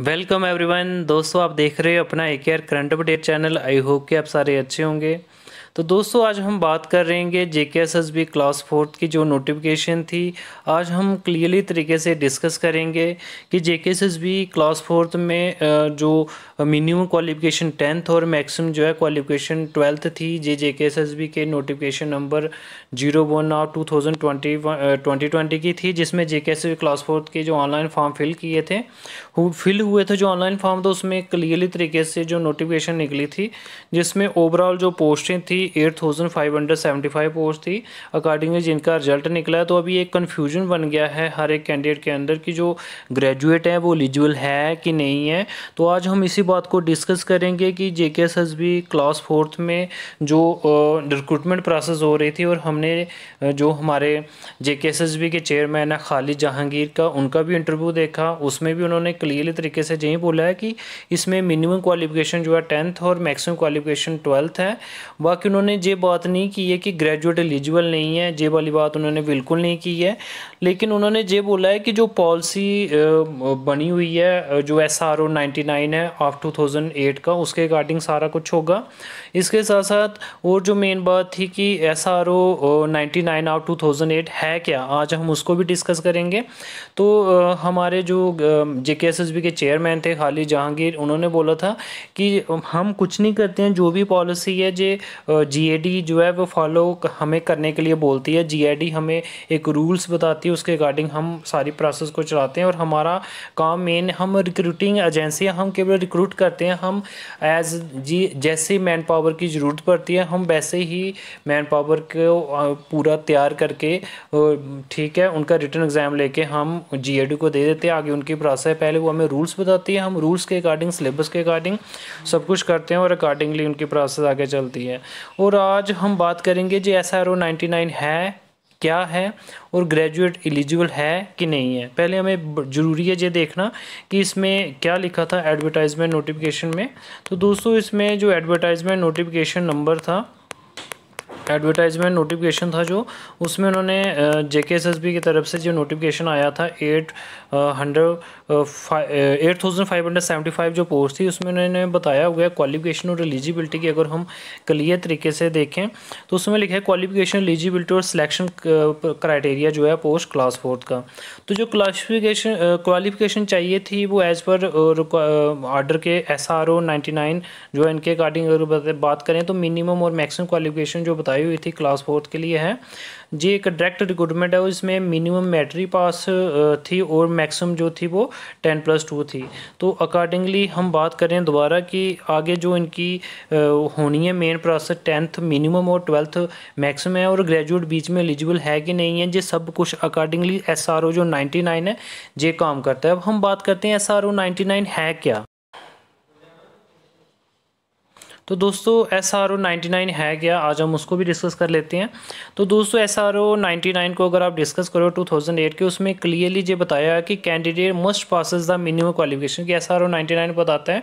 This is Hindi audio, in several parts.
वेलकम एवरीवन दोस्तों आप देख रहे हो अपना A K R current update channel I hope कि आप सारे अच्छे होंगे तो दोस्तों आज हम बात कर रहे हैं J K S S B class fourth की जो नोटिफिकेशन थी आज हम क्लियरली तरीके से डिस्कस करेंगे कि J K S S B class fourth में जो मिनिमम क्वालिफिकेशन टेंथ और मैक्सिमम जो है क्वालिफिकेशन ट्वेल्थ थी J J K S S B के नोटिफिकेशन नंबर जीरो वन और two thousand twenty twenty twenty की थी जिसमें J K S S B class fourth के जो ऑनलाइन फॉर्म फिल किए थे फिल हुए थे जो ऑनलाइन फॉर्म था उसमें क्लियरली तरीके से जो नोटिफिकेशन निकली थी जिसमें ओवरऑल जो पोस्टें थी eight thousand five hundred seventy five post थी अकॉर्डिंगली जिनका रिजल्ट निकला है तो अभी एक कन्फ्यूजन बन गया है हर एक कैंडिडेट के अंदर कि जो ग्रेजुएट है वो एलिजिबल है कि नहीं है तो आज हम इसी बात को डिस्कस करेंगे कि J K S S B class fourth में जो रिक्रूटमेंट प्रोसेस हो रही थी और हमने जो हमारे J K S S B के चेयरमैन है खालिद जहांगीर का उनका भी इंटरव्यू देखा उसमें भी उन्होंने क्लियरली तरीके से यही बोला है कि इसमें मिनिमम क्वालिफिकेशन जो है टेंथ और मैक्सिमम क्वालिफिकेशन ट्वेल्थ है बाकी उन्होंने ये बात नहीं की है कि ग्रेजुएट एलिजिबल नहीं है ये वाली बात उन्होंने बिल्कुल नहीं की है लेकिन उन्होंने ये बोला है कि जो पॉलिसी बनी हुई है जो S R O ninety nine है ऑफ टू थाउजेंड एट का उसके रिगार्डिंग सारा कुछ होगा इसके साथ साथ और जो मेन बात थी कि S R O ninety nine of two thousand eight है क्या आज हम उसको भी डिस्कस करेंगे तो हमारे जो J K S S B के चेयरमैन थे खाली जहांगीर उन्होंने बोला था कि हम कुछ नहीं करते हैं जो भी पॉलिसी है जे जी जो है वो फॉलो हमें करने के लिए बोलती है जी हमें एक रूल्स बताती है उसके रिगार्डिंग हम सारी प्रोसेस को चलाते हैं और हमारा काम मेन हम रिक्रूटिंग एजेंसियाँ हम केवल रिक्रूट करते हैं हम एज जी जैसे मैन पावर की ज़रूरत पड़ती है हम वैसे ही मैन पावर को पूरा तैयार करके ठीक है उनका रिटर्न एग्ज़ाम लेके हम जी को दे देते हैं आगे उनकी प्रोसेस है पहले वो हमें रूल्स बताती है हम रूल्स के अकॉर्डिंग सिलेबस के अकॉर्डिंग सब कुछ करते हैं और अकॉर्डिंगली उनकी प्रोसेस आगे चलती है और आज हम बात करेंगे जी S R O ninety nine है क्या है और ग्रेजुएट एलिजिबल है कि नहीं है पहले हमें ज़रूरी है ये देखना कि इसमें क्या लिखा था एडवर्टाइजमेंट नोटिफिकेशन में तो दोस्तों इसमें जो एडवर्टाइजमेंट नोटिफिकेशन नंबर था एडवर्टाइजमेंट नोटिफिकेशन था जो उसमें उन्होंने जे के एस एस बी की तरफ से जो नोटिफिकेशन आया था eight hundred eight thousand five hundred seventy five जो पोस्ट थी उसमें उन्होंने बताया हुआ है क्वालिफिकेशन और एलिजिबिलिटी की अगर हम क्लियर तरीके से देखें तो उसमें लिखा है क्वालिफिकेशन एलिजिबिलिटी और सिलेक्शन क्राइटेरिया जो है पोस्ट क्लास फोर्थ का तो जो क्लासिफिकेशन क्वालिफिकेशन चाहिए थी वो एज पर ऑर्डर के एस आर ओ नाइन जो है इनके अकॉर्डिंग अगर बात करें तो मिनिमम और मैक्सिमम क्वालिफिकेशन जो बताया बताई हुई थी क्लास फोर्थ के लिए है जी एक डायरेक्ट रिक्रूटमेंट है इसमें मिनिमम मैट्रिक पास थी और मैक्सिमम जो थी वो टेन प्लस टू थी तो अकॉर्डिंगली हम बात करें दोबारा कि आगे जो इनकी होनी है मेन प्रोसेस टेंथ मिनिमम और ट्वेल्थ मैक्सिमम है और ग्रेजुएट बीच में एलिजिबल है कि नहीं है ये सब कुछ अकॉर्डिंगली एस जो नाइन्टी है ये काम करता है अब हम बात करते हैं एस आर है क्या तो दोस्तों S R O ninety nine है क्या आज हम उसको भी डिस्कस कर लेते हैं तो दोस्तों S R O ninety nine को अगर आप डिस्कस करो टू थाउजेंड एट के उसमें क्लियरली ये बताया कि candidate must possess the minimum qualification कि S R O ninety nine बताता है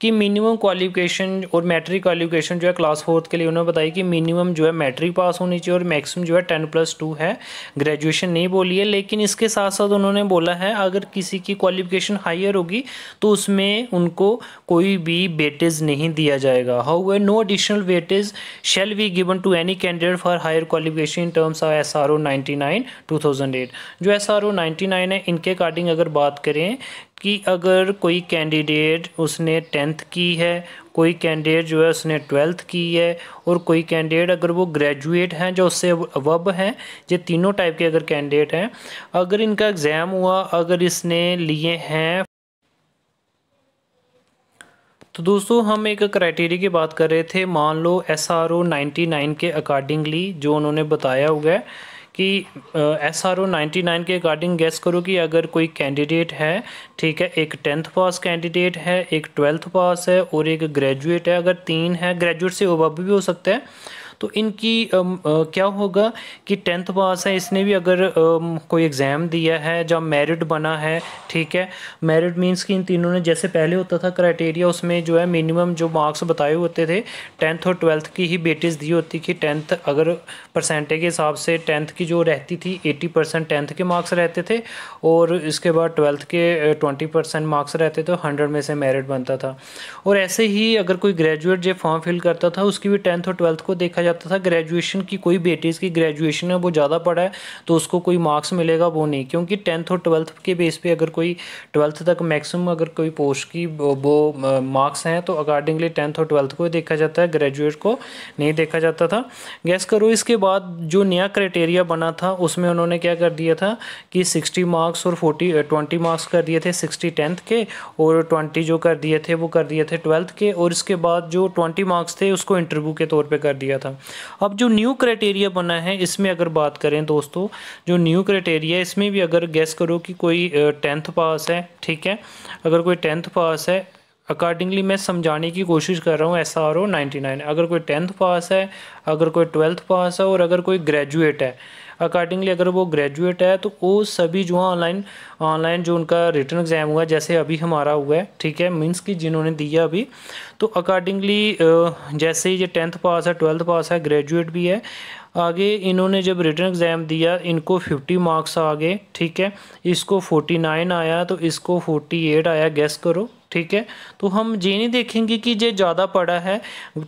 कि मिनिमम क्वालिफिकेशन और मैट्रिक क्वालिफिकेशन जो है क्लास फोर्थ के लिए उन्होंने बताया कि मिनिमम जो है मैट्रिक पास होनी चाहिए और मैक्सिमम जो है टेन प्लस टू है ग्रेजुएशन नहीं बोली है लेकिन इसके साथ साथ उन्होंने बोला है अगर किसी की क्वालिफिकेशन हायर होगी तो उसमें उनको कोई भी बेटेज नहीं दिया जाएगा जाएगा however no additional weightage shall be given to any candidate for higher qualification in terms of S R O nine two thousand eight जो S R O ninety nine है इनके अकॉर्डिंग अगर बात करें कि अगर कोई कैंडिडेट उसने टेंथ की है कोई कैंडिडेट जो है उसने ट्वेल्थ की है और कोई कैंडिडेट अगर वो ग्रेजुएट हैं जो उससे वब हैं ये तीनों टाइप के अगर कैंडिडेट हैं अगर इनका एग्ज़ाम हुआ अगर इसने लिए हैं तो दोस्तों हम एक क्राइटेरिया की बात कर रहे थे मान लो S R O ninety nine के अकॉर्डिंगली जो उन्होंने बताया हुआ है कि S R O ninety nine के अकॉर्डिंग गैस करो कि अगर कोई कैंडिडेट है ठीक है एक टेंथ पास कैंडिडेट है एक ट्वेल्थ पास है और एक ग्रेजुएट है अगर तीन है ग्रेजुएट से ओबा भी हो सकता है तो इनकी आ, आ, क्या होगा कि टेंथ पास है इसने भी अगर आ, कोई एग्ज़ाम दिया है जब मेरिट बना है ठीक है मेरिट मींस कि इन तीनों ने जैसे पहले होता था क्राइटेरिया उसमें जो है मिनिमम जो मार्क्स बताए होते थे टेंथ और ट्वेल्थ की ही बेटिस दी होती कि टेंथ अगर परसेंटेज के हिसाब से टेंथ की जो रहती थी एटी परसेंट टेंथ के मार्क्स रहते थे और इसके बाद ट्वेल्थ के ट्वेंटी परसेंट मार्क्स रहते थे हंड्रेड में से मेरिट बनता था और ऐसे ही अगर कोई ग्रेजुएट जो फॉर्म फिल करता था उसकी भी टेंथ और ट्वेल्थ को देखा जाता जाता तो था ग्रेजुएशन की कोई बेटी की ग्रेजुएशन है वो ज़्यादा पढ़ा है तो उसको कोई मार्क्स मिलेगा वो नहीं क्योंकि टेंथ और ट्वेल्थ के बेस पे अगर कोई ट्वेल्थ तक मैक्सिमम अगर कोई पोस्ट की वो मार्क्स हैं तो अकॉर्डिंगली टेंथ और ट्वेल्थ को देखा जाता है ग्रेजुएट को नहीं देखा जाता था गैस करो इसके बाद जो नया क्राइटेरिया बना था उसमें उन्होंने क्या कर दिया था कि सिक्सटी मार्क्स और फोर्टी ट्वेंटी मार्क्स कर दिए थे सिक्सटी टेंथ के और ट्वेंटी जो कर दिए थे वो कर दिए थे ट्वेल्थ के और इसके बाद जो ट्वेंटी मार्क्स थे उसको इंटरव्यू के तौर पे कर दिया था अब जो न्यू क्राइटेरिया बना है इसमें अगर बात करें दोस्तों जो न्यू क्राइटेरिया इसमें भी अगर गैस करो कि कोई टेंथ पास है ठीक है अगर कोई टेंथ पास है अकॉर्डिंगली मैं समझाने की कोशिश कर रहा हूँ S R O ninety nine अगर कोई टेंथ पास है अगर कोई ट्वेल्थ पास है और अगर कोई ग्रेजुएट है अकॉर्डिंगली अगर वो ग्रेजुएट है तो वो सभी जो है ऑनलाइन ऑनलाइन जो उनका रिटर्न एग्ज़ाम हुआ जैसे अभी हमारा हुआ है ठीक है मीन्स कि जिन्होंने दिया अभी तो अकॉर्डिंगली जैसे ये टेंथ पास है ट्वेल्थ पास है ग्रेजुएट भी है आगे इन्होंने जब रिटर्न एग्ज़ाम दिया इनको 50 मार्क्स आ गए ठीक है इसको 49 आया तो इसको 48 आया गैस करो ठीक है तो हम ये नहीं देखेंगे कि ये ज़्यादा पढ़ा है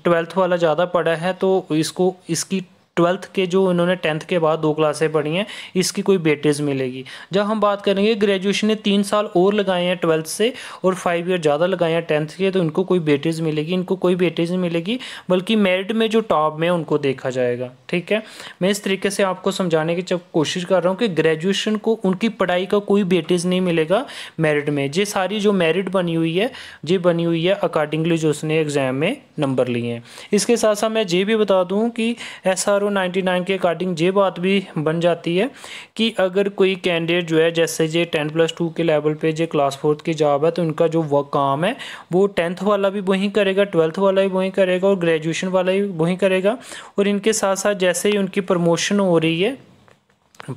ट्वेल्थ वाला ज़्यादा पढ़ा है तो इसको इसकी ट्वेल्थ के जो इन्होंने टेंथ के बाद दो क्लासें पढ़ी हैं इसकी कोई बेटेज मिलेगी जब हम बात करेंगे ग्रेजुएशन ने तीन साल और लगाए हैं ट्वेल्थ से और फाइव ईयर ज़्यादा लगाए हैं टेंथ के तो इनको कोई बेटेज मिलेगी इनको कोई बेटेज नहीं मिलेगी बल्कि मेरिट में जो टॉप में उनको देखा जाएगा ठीक है मैं इस तरीके से आपको समझाने की जब कोशिश कर रहा हूँ कि ग्रेजुएशन को उनकी पढ़ाई का कोई बेटेज नहीं मिलेगा मेरिट में ये सारी जो मेरिट बनी हुई है ये बनी हुई है अकॉर्डिंगली जो उसने एग्ज़ाम में नंबर लिए हैं इसके साथ साथ मैं ये भी बता दूँ कि एस आर आर 99 के अकॉर्डिंग ये बात भी बन जाती है कि अगर कोई कैंडिडेट जो है जैसे जे टेन प्लस टू के लेवल पे जो क्लास फोर्थ की जॉब है तो उनका जो वर्क काम है वो टेंथ वाला भी वहीं करेगा ट्वेल्थ वाला भी वहीं करेगा और ग्रेजुएशन वाला भी वहीं करेगा और इनके साथ साथ जैसे ही उनकी प्रमोशन हो रही है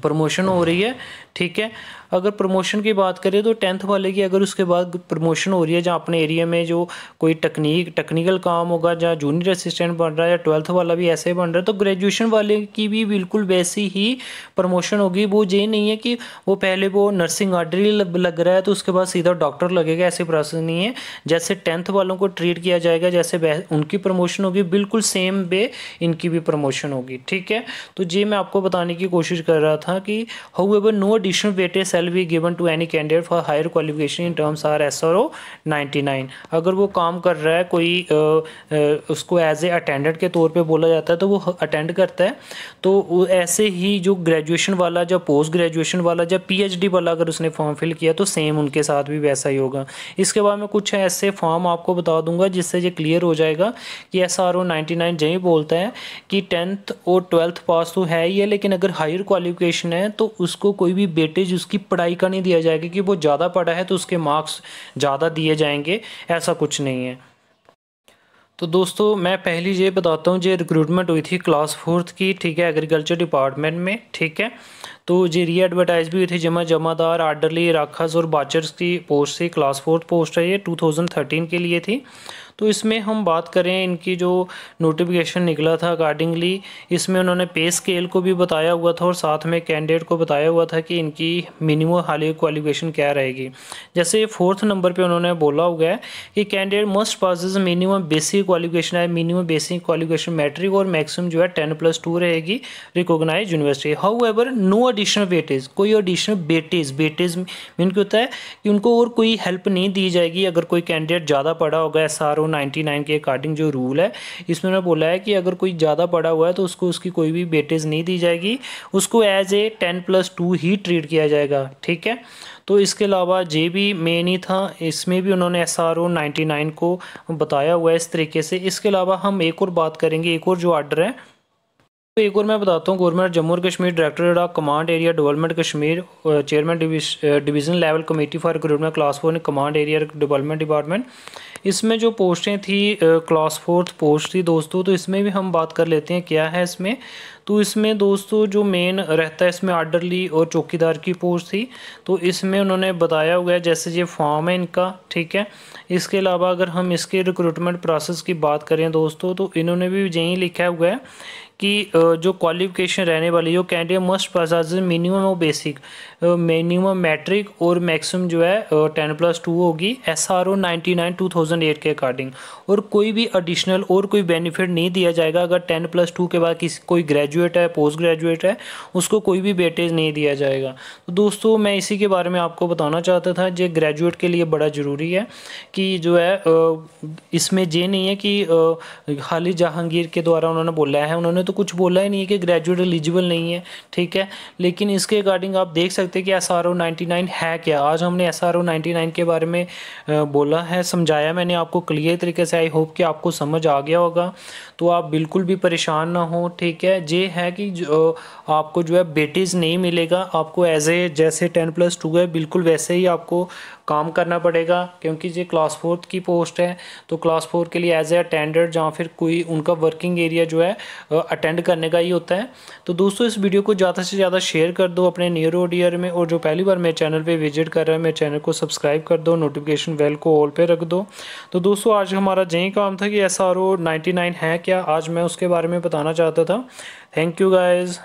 प्रमोशन हो रही है ठीक है अगर प्रमोशन की बात करें तो टेंथ वाले की अगर उसके बाद प्रमोशन हो रही है जहाँ अपने एरिया में जो कोई टेक्निक टेक्निकल काम होगा जहाँ जूनियर असिस्टेंट बन रहा है या ट्वेल्थ वाला भी ऐसे ही बन रहा है तो ग्रेजुएशन वाले की भी बिल्कुल वैसी ही प्रमोशन होगी वो ये नहीं है कि वो पहले वो नर्सिंग आर्डरी लग रहा है तो उसके बाद सीधा डॉक्टर लगेगा ऐसे प्रोसेस नहीं है जैसे टेंथ वालों को ट्रीट किया जाएगा जैसे उनकी प्रमोशन होगी बिल्कुल सेम वे इनकी भी प्रमोशन होगी ठीक है तो ये मैं आपको बताने की कोशिश कर रहा था कि however no additional weightage shall be given to any candidate for higher qualification in terms are SRO 99 अगर वो काम कर रहा है कोई आ, आ, उसको एज ए अटेंडेंट के तौर पे बोला जाता है तो वो अटेंड करता है तो ऐसे ही जो ग्रेजुएशन वाला या पोस्ट ग्रेजुएशन वाला या पीएचडी वाला अगर उसने फॉर्म फिल किया तो सेम उनके साथ भी वैसा ही होगा इसके बाद में कुछ ऐसे फॉर्म आपको बता दूंगा जिससे ये क्लियर हो जाएगा कि S R O ninety nine यही बोलता है कि टेंथ और ट्वेल्थ पास तो है ही है लेकिन अगर हायर क्वालिफिकेशन है तो उसको कोई भी बेटे उसकी पढ़ाई का नहीं दिया जाएगा कि वो ज़्यादा पढ़ा है तो उसके मार्क्स ज़्यादा दिए जाएंगे ऐसा कुछ नहीं है तो दोस्तों मैं पहली ये बताता हूँ जो रिक्रूटमेंट हुई थी क्लास फोर्थ की ठीक है एग्रीकल्चर डिपार्टमेंट में ठीक है तो जो री एडवर्टाइज भी हुई थी जमा जमादार आर्डरली राखस और बाचर्स की पोस्ट थी क्लास फोर्थ पोस्ट है ये 2013 के लिए थी तो इसमें हम बात करें इनकी जो नोटिफिकेशन निकला था अकॉर्डिंगली इसमें उन्होंने पे स्केल को भी बताया हुआ था और साथ में कैंडिडेट को बताया हुआ था कि इनकी मिनिमम हाली क्वालिफिकेशन क्या रहेगी जैसे फोर्थ नंबर पर उन्होंने बोला हुआ है कि candidate must possess minimum basic qualification है मिनिमम बेसिक क्वालिफिकेशन मैट्रिक और मैक्सिमम जो है टेन प्लस टू रहेगी recognise university however no additional weightage कोई एडिशनल बेटेज बेटेज मीन क्या होता है कि उनको और कोई हेल्प नहीं दी जाएगी अगर कोई कैंडिडेट ज़्यादा पढ़ा होगा एस आर ओ 099 के अकॉर्डिंग जो रूल है इसमें उन्होंने बोला है कि अगर कोई ज़्यादा पड़ा हुआ है तो उसको उसकी कोई भी बेटेज नहीं दी जाएगी उसको as a ten plus two ही ट्रीट किया जाएगा ठीक है तो इसके अलावा जे भी मेन ही था इसमें भी उन्होंने S R O ninety nine को बताया हुआ है इस तरीके से इसके अलावा हम एक और बात करेंगे एक और जो आर्डर है तो एक और मैं बताता हूँ गवर्नमेंट जम्मू और Kashmir directorate of command area development Kashmir chairman division level committee for recruitment class four command area development department इसमें जो पोस्टें थी क्लास फोर्थ पोस्ट थी दोस्तों तो इसमें भी हम बात कर लेते हैं क्या है इसमें तो इसमें दोस्तों जो मेन रहता है इसमें आर्डरली और चौकीदार की पोस्ट थी तो इसमें उन्होंने बताया हुआ है जैसे ये फॉर्म है इनका ठीक है इसके अलावा अगर हम इसके रिक्रूटमेंट प्रोसेस की बात करें दोस्तों तो इन्होंने भी यही लिखा हुआ है कि जो क्वालिफिकेशन रहने वाली जो कैंडिडेट मस्ट पास मिनिमम और बेसिक मिनिमम मैट्रिक और मैक्सिमम जो है टेन प्लस टू होगी S R O ninety nine two thousand eight के अकॉर्डिंग और कोई भी एडिशनल और कोई बेनिफिट नहीं दिया जाएगा अगर टेन प्लस टू के बाद किसी कोई ग्रेजुएट है पोस्ट ग्रेजुएट है उसको कोई भी बेटेज नहीं दिया जाएगा तो दोस्तों मैं इसी के बारे में आपको बताना चाहता था जो ग्रेजुएट के लिए बड़ा ज़रूरी है कि जो है इसमें ये नहीं है कि खाली जहांगीर के द्वारा उन्होंने बोला है उन्होंने तो कुछ बोला ही नहीं है कि ग्रेजुएट एलिजिबल नहीं है ठीक है लेकिन इसके अकॉर्डिंग आप देख सकते हैं कि S R O ninety nine है क्या आज हमने S R O ninety nine के बारे में बोला है समझाया मैंने आपको क्लियर तरीके से आई होप कि आपको समझ आ गया होगा तो आप बिल्कुल भी परेशान ना हो ठीक है ये है कि जो आपको जो है बेटीज़ नहीं मिलेगा आपको एज ए जैसे टेन प्लस टू है बिल्कुल वैसे ही आपको काम करना पड़ेगा क्योंकि ये क्लास फोर्थ की पोस्ट है तो क्लास फोर के लिए एज ए अटेंडर या फिर कोई उनका वर्किंग एरिया जो है अटेंड करने का ही होता है तो दोस्तों इस वीडियो को ज़्यादा से ज़्यादा शेयर कर दो अपने नियर ओड ईयर में और जो पहली बार मेरे चैनल पे विजिट कर रहे हैं मेरे चैनल को सब्सक्राइब कर दो नोटिफिकेशन बेल को ऑल पे रख दो तो दोस्तों आज हमारा यही काम था कि एस आर है क्या आज मैं उसके बारे में बताना चाहता था थैंक यू गाइज़